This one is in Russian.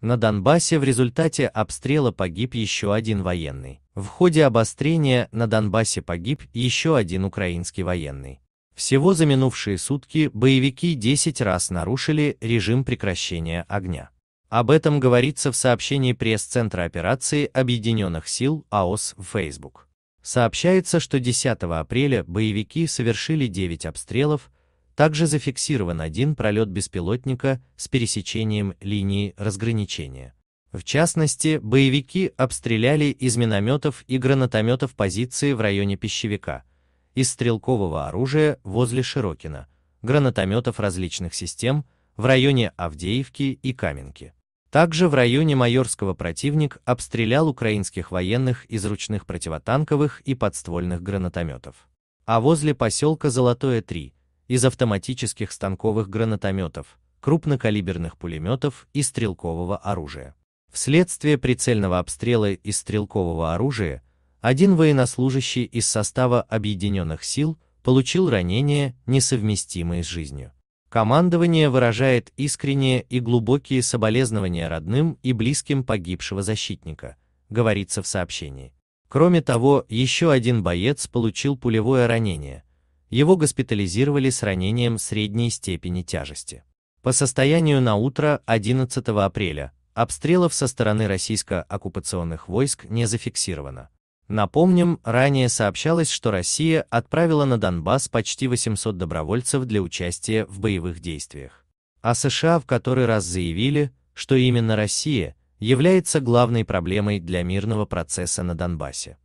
На Донбассе в результате обстрела погиб еще один военный. В ходе обострения на Донбассе погиб еще один украинский военный. Всего за минувшие сутки боевики 10 раз нарушили режим прекращения огня. Об этом говорится в сообщении пресс-центра операции Объединенных сил АОС в Facebook. Сообщается, что 10 апреля боевики совершили 9 обстрелов, также зафиксирован один пролет беспилотника с пересечением линии разграничения. В частности, боевики обстреляли из минометов и гранатометов позиции в районе пищевика, из стрелкового оружия возле Широкина, гранатометов различных систем в районе Авдеевки и Каменки. Также в районе Майорского противник обстрелял украинских военных из ручных противотанковых и подствольных гранатометов. А возле поселка Золотое 3 из автоматических станковых гранатометов, крупнокалиберных пулеметов и стрелкового оружия. Вследствие прицельного обстрела из стрелкового оружия один военнослужащий из состава Объединенных сил получил ранения, несовместимые с жизнью. Командование выражает искренние и глубокие соболезнования родным и близким погибшего защитника, говорится в сообщении. Кроме того, еще один боец получил пулевое ранение, его госпитализировали с ранением средней степени тяжести. По состоянию на утро 11 апреля обстрелов со стороны российско-оккупационных войск не зафиксировано. Напомним, ранее сообщалось, что Россия отправила на Донбасс почти 800 добровольцев для участия в боевых действиях. А США в который раз заявили, что именно Россия является главной проблемой для мирного процесса на Донбассе.